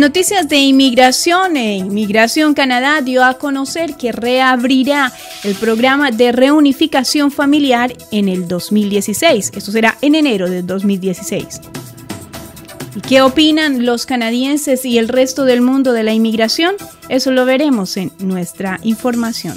noticias de inmigración, e Inmigración Canadá dio a conocer que reabrirá el programa de reunificación familiar en el 2016. Eso será en enero de 2016. ¿Y qué opinan los canadienses y el resto del mundo de la inmigración? Eso lo veremos en nuestra información.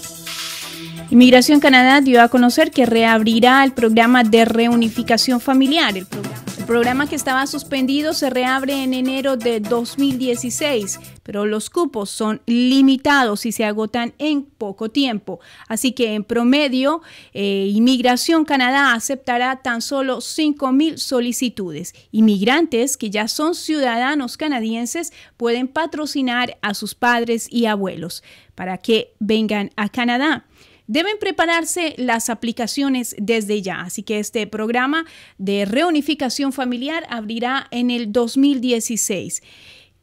Inmigración Canadá dio a conocer que reabrirá el programa de reunificación familiar. El programa el programa que estaba suspendido se reabre en enero de 2016, pero los cupos son limitados y se agotan en poco tiempo. Así que en promedio, eh, Inmigración Canadá aceptará tan solo 5.000 solicitudes. Inmigrantes que ya son ciudadanos canadienses pueden patrocinar a sus padres y abuelos para que vengan a Canadá. Deben prepararse las aplicaciones desde ya, así que este programa de reunificación familiar abrirá en el 2016.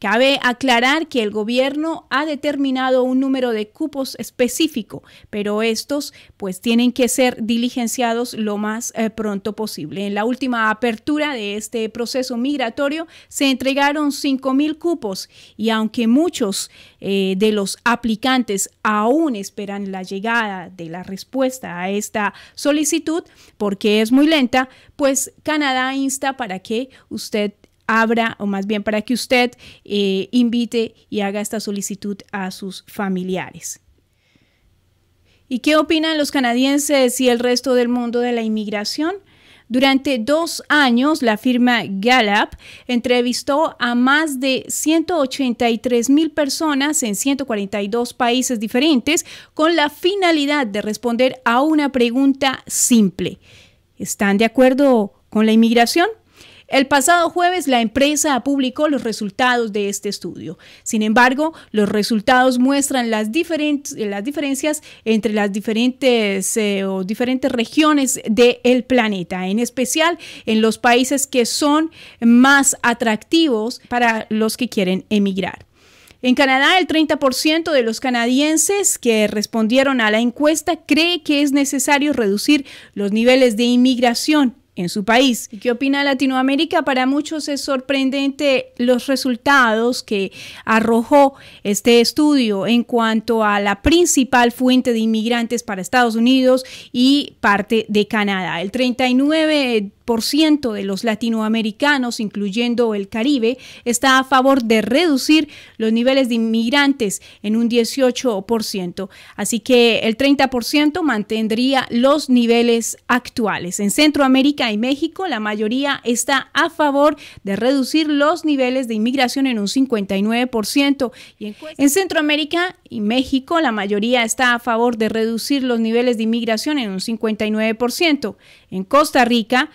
Cabe aclarar que el gobierno ha determinado un número de cupos específico, pero estos pues tienen que ser diligenciados lo más eh, pronto posible. En la última apertura de este proceso migratorio se entregaron 5.000 cupos y aunque muchos eh, de los aplicantes aún esperan la llegada de la respuesta a esta solicitud porque es muy lenta, pues Canadá insta para que usted abra o más bien para que usted eh, invite y haga esta solicitud a sus familiares. ¿Y qué opinan los canadienses y el resto del mundo de la inmigración? Durante dos años, la firma Gallup entrevistó a más de 183 mil personas en 142 países diferentes con la finalidad de responder a una pregunta simple. ¿Están de acuerdo con la inmigración? El pasado jueves la empresa publicó los resultados de este estudio. Sin embargo, los resultados muestran las, diferencias entre las diferentes eh, o diferentes regiones del planeta, en especial en los países que son más atractivos para los que quieren emigrar. En Canadá, el 30% de los canadienses que respondieron a la encuesta cree que es necesario reducir los niveles de inmigración en su país. qué opina Latinoamérica? Para muchos es sorprendente los resultados que arrojó este estudio en cuanto a la principal fuente de inmigrantes para Estados Unidos y parte de Canadá. El 39 de los latinoamericanos, incluyendo el Caribe, está a favor de reducir los niveles de inmigrantes en un 18%. Así que el 30% mantendría los niveles actuales. En Centroamérica y México, la mayoría está a favor de reducir los niveles de inmigración en un 59%. Y en, en Centroamérica y México, la mayoría está a favor de reducir los niveles de inmigración en un 59%. En Costa Rica,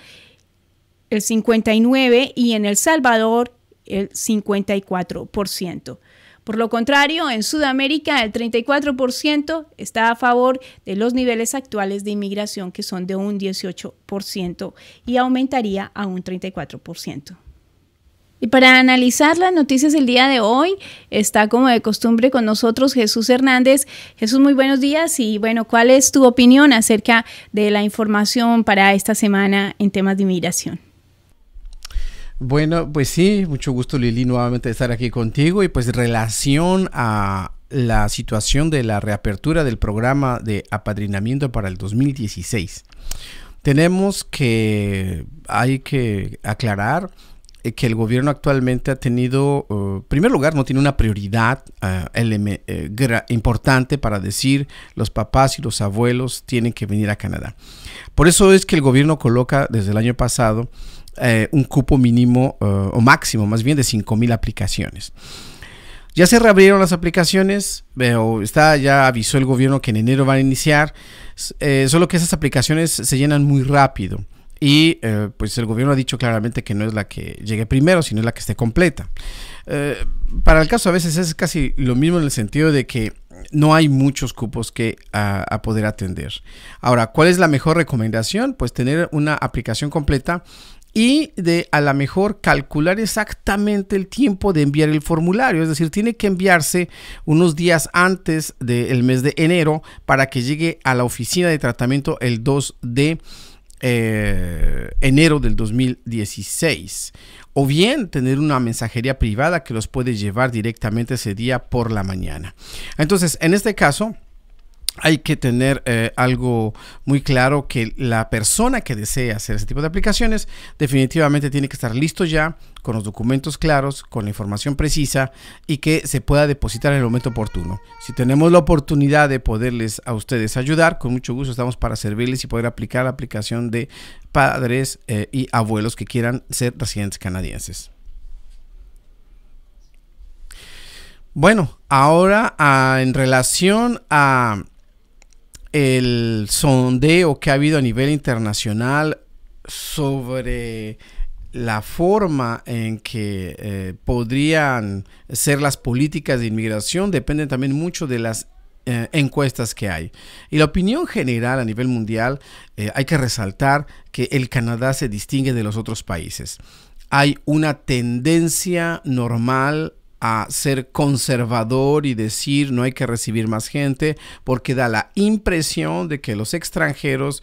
el 59% y en El Salvador el 54%. Por lo contrario, en Sudamérica el 34% está a favor de los niveles actuales de inmigración que son de un 18% y aumentaría a un 34%. Y para analizar las noticias del día de hoy, está como de costumbre con nosotros Jesús Hernández. Jesús, muy buenos días y bueno, ¿cuál es tu opinión acerca de la información para esta semana en temas de inmigración? Bueno, pues sí, mucho gusto Lili nuevamente estar aquí contigo y pues relación a la situación de la reapertura del programa de apadrinamiento para el 2016. Tenemos que, hay que aclarar eh, que el gobierno actualmente ha tenido, eh, en primer lugar, no tiene una prioridad eh, importante para decir los papás y los abuelos tienen que venir a Canadá. Por eso es que el gobierno coloca desde el año pasado eh, un cupo mínimo eh, o máximo, más bien de 5.000 aplicaciones. Ya se reabrieron las aplicaciones, está, ya avisó el gobierno que en enero van a iniciar, eh, solo que esas aplicaciones se llenan muy rápido. Y pues el gobierno ha dicho claramente que no es la que llegue primero, sino la que esté completa. para el caso a veces es casi lo mismo en el sentido de que no hay muchos cupos que a, poder atender. Ahora, ¿cuál es la mejor recomendación? Pues tener una aplicación completa y de a lo mejor calcular exactamente el tiempo de enviar el formulario. Es decir, tiene que enviarse unos días antes del mes de enero para que llegue a la oficina de tratamiento el 2 de eh, enero del 2016. O bien tener una mensajería privada que los puede llevar directamente ese día por la mañana. Entonces, en este caso hay que tener eh, algo muy claro que la persona que desea hacer ese tipo de aplicaciones definitivamente tiene que estar listo ya con los documentos claros, con la información precisa y que se pueda depositar en el momento oportuno. Si tenemos la oportunidad de poderles a ustedes ayudar, con mucho gusto estamos para servirles y poder aplicar la aplicación de padres eh, y abuelos que quieran ser residentes canadienses. Bueno, ahora ah, en relación a el sondeo que ha habido a nivel internacional sobre la forma en que eh, podrían ser las políticas de inmigración depende también mucho de las eh, encuestas que hay. Y la opinión general a nivel mundial, eh, hay que resaltar que el Canadá se distingue de los otros países. Hay una tendencia normal ser conservador y decir no hay que recibir más gente, porque da la impresión de que los extranjeros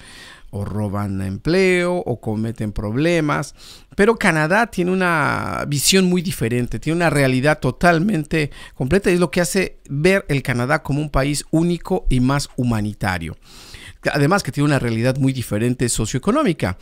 o roban empleo o cometen problemas. Pero Canadá tiene una visión muy diferente, tiene una realidad totalmente completa y es lo que hace ver el Canadá como un país único y más humanitario además que tiene una realidad muy diferente socioeconómica.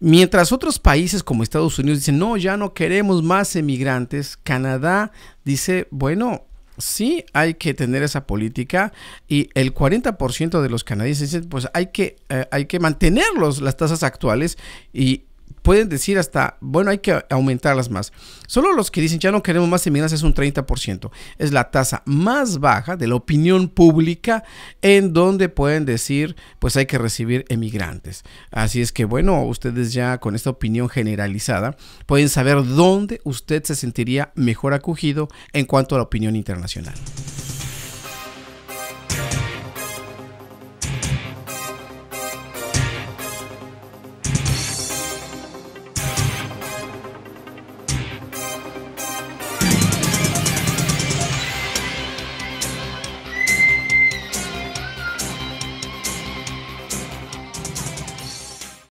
Mientras otros países como Estados Unidos dicen, no, ya no queremos más emigrantes, Canadá dice, bueno, sí hay que tener esa política y el 40% de los canadienses dicen, pues hay que, mantener eh, hay que mantenerlos las tasas actuales y pueden decir hasta, bueno, hay que aumentarlas más. Solo los que dicen ya no queremos más inmigrantes es un 30%. Es la tasa más baja de la opinión pública en donde pueden decir, pues hay que recibir emigrantes. Así es que, bueno, ustedes ya con esta opinión generalizada pueden saber dónde usted se sentiría mejor acogido en cuanto a la opinión internacional.